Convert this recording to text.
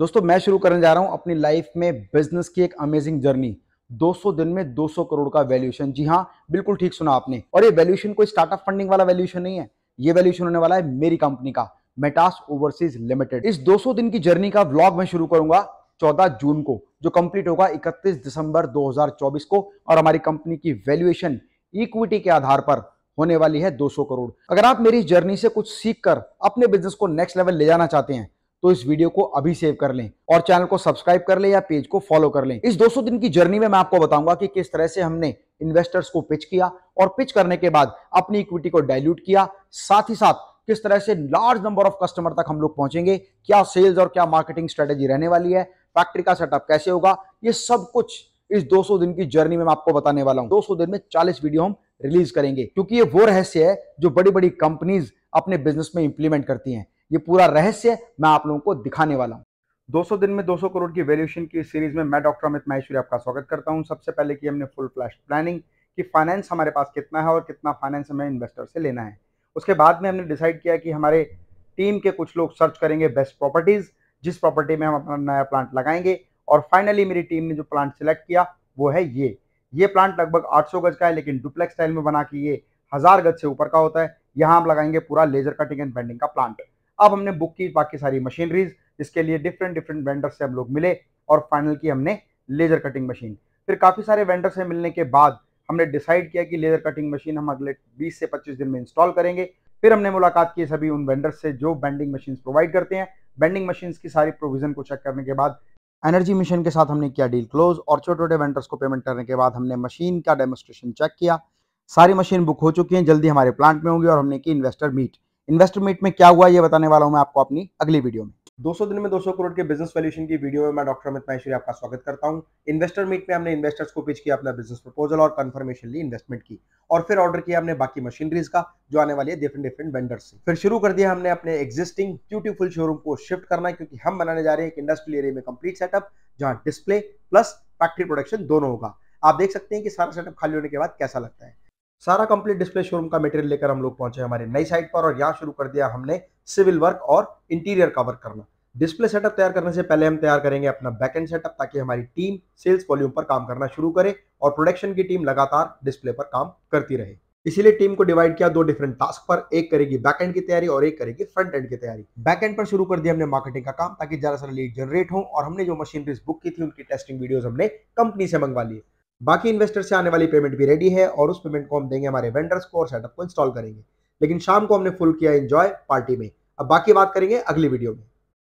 दोस्तों मैं शुरू करने जा रहा हूं अपनी लाइफ में बिजनेस की एक अमेजिंग जर्नी 200 दिन में 200 करोड़ का वैल्यूएशन जी हाँ बिल्कुल ठीक सुना आपने और ये वैल्यूएशन कोई स्टार्टअप फंडिंग वाला वैल्यूएशन नहीं है ये वैल्यूएशन होने वाला है मेरी कंपनी का मेटास ओवरसीज लिमिटेड इस दो दिन की जर्नी का ब्लॉग मैं शुरू करूंगा चौदह जून को जो कंप्लीट होगा इकतीस दिसंबर दो को और हमारी कंपनी की वैल्यूएशन इक्विटी के आधार पर होने वाली है 200 करोड़ अगर आप मेरी जर्नी से कुछ सीख अपने बिजनेस को नेक्स्ट लेवल ले जाना चाहते हैं तो इस वीडियो को अभी सेव कर लें और चैनल को सब्सक्राइब कर लें या पेज को फॉलो कर लें इस 200 दिन की जर्नी में मैं आपको बताऊंगा कि किस तरह से हमने इन्वेस्टर्स को पिच किया और पिच करने के बाद अपनी इक्विटी को डाइल्यूट किया साथ ही साथ किस तरह से लार्ज नंबर ऑफ कस्टमर तक हम लोग पहुंचेंगे क्या सेल्स और क्या मार्केटिंग स्ट्रेटेजी रहने वाली है फैक्ट्री का सेटअप कैसे होगा ये सब कुछ इस 200 दिन की जर्नी में मैं आपको बताने वाला हूँ 200 दिन में 40 वीडियो हम रिलीज करेंगे क्योंकि ये वो रहस्य है जो बड़ी बड़ी कंपनीज अपने बिजनेस में इंप्लीमेंट करती हैं ये पूरा रहस्य मैं आप लोगों को दिखाने वाला हूँ 200 दिन में 200 करोड़ की वैल्यूएशन की सीरीज में मैं डॉक्टर अमित महेश्वरी आपका स्वागत करता हूँ सबसे पहले कि हमने फुल फ्लैश प्लानिंग कि फाइनेंस हमारे पास कितना है और कितना फाइनेंस हमें इन्वेस्टर से लेना है उसके बाद में हमने डिसाइड किया कि हमारे टीम के कुछ लोग सर्च करेंगे बेस्ट प्रॉपर्टीज़ जिस प्रॉपर्टी में हम अपना नया प्लांट लगाएंगे और फाइनली मेरी टीम ने जो प्लांट सेलेक्ट किया वो है ये ये प्लांट लगभग आठ गज का है लेकिन डुप्लेक्स स्टाइल में बना के ये हज़ार गज से ऊपर का होता है यहाँ हम लगाएंगे पूरा लेजर कटिंग एंड बेंडिंग का प्लांट अब हमने बुक की बाकी सारी मशीनरीज जिसके लिए डिफरेंट डिफरेंट वेंडर से हम लोग मिले और फाइनल की हमने लेज़र कटिंग मशीन फिर काफ़ी सारे वेंडर से मिलने के बाद हमने डिसाइड किया कि लेज़र कटिंग मशीन हम अगले 20 से 25 दिन में इंस्टॉल करेंगे फिर हमने मुलाकात की सभी उन वेंडर से जो बैंडिंग मशीन प्रोवाइड करते हैं बैंडिंग मशीन की सारी प्रोविजन को चेक करने के बाद एनर्जी मिशन के साथ हमने किया डील क्लोज और छोटे छोटे वेंडर्स को पेमेंट करने के बाद हमने मशीन का डेमोस्ट्रेशन चेक किया सारी मशीन बुक हो चुकी है जल्दी हमारे प्लांट में होंगी और हमने की इन्वेस्टर मीट इन्वेस्टर मीट में क्या हुआ ये बताने वाला हूँ मैं आपको अपनी अगली वीडियो में 200 दिन में 200 करोड़ के बिजनेस वैल्यूशन की वीडियो में मैं डॉक्टर अमित महेश्वरी आपका स्वागत करता हूं इन्वेस्टर मीट में हमने इन्वेस्टर्स को पिच किया अपना बिजनेस प्रपोजल और कंफर्मेशन ली इन्वेस्टमेंट की और फिर ऑर्डर किया हमने बाकी मशीनरीज का जो आने वाली है डिफरेंट डिफरेंट वेंडर्स से फिर शुरू कर दिया हमने अपने एक्जिस्टिंग ब्यूटीफुल शोरूम को शिफ्ट करना क्योंकि हम बनाने जा रहे हैं एक इंडस्ट्रियल एरिया में कंप्लीट सेटअप जहाँ डिस्प्ले प्लस फैक्ट्री प्रोडक्शन दोनों होगा आप देख सकते हैं कि सारा सेटअप खाली होने के बाद कैसा लगता है सारा कंप्लीट डिस्प्ले शोरूम का मटेरियल लेकर हम लोग पहुंचे हमारे नई साइट पर और यहाँ शुरू कर दिया हमने सिविल वर्क और इंटीरियर का वर्क करना डिस्प्ले सेटअप तैयार करने से पहले हम तैयार करेंगे अपना बैक एंड सेटअप ताकि हमारी टीम सेल्स वॉल्यूम पर काम करना शुरू करे और प्रोडक्शन की टीम लगातार डिस्प्ले पर काम करती रहे इसीलिए टीम को डिवाइड किया दो डिफरेंट टास्क पर एक करेगी बैक एंड की तैयारी और एक करेगी फ्रंट एंड की तैयारी बैक एंड पर शुरू कर दिया हमने मार्केटिंग का काम ताकि ज्यादा सारा लीड जनरेट हो और हमने जो मशीनरीज बुक की थी उनकी टेस्टिंग वीडियोस हमने कंपनी से मंगवा लिए बाकी इन्वेस्टर से आने वाली पेमेंट भी रेडी है और उस पेमेंट को हम देंगे हमारे वेंडर्स को और सेटअप को इंस्टॉल करेंगे लेकिन शाम को हमने फुल किया एंजॉय पार्टी में अब बाकी बात करेंगे अगली वीडियो में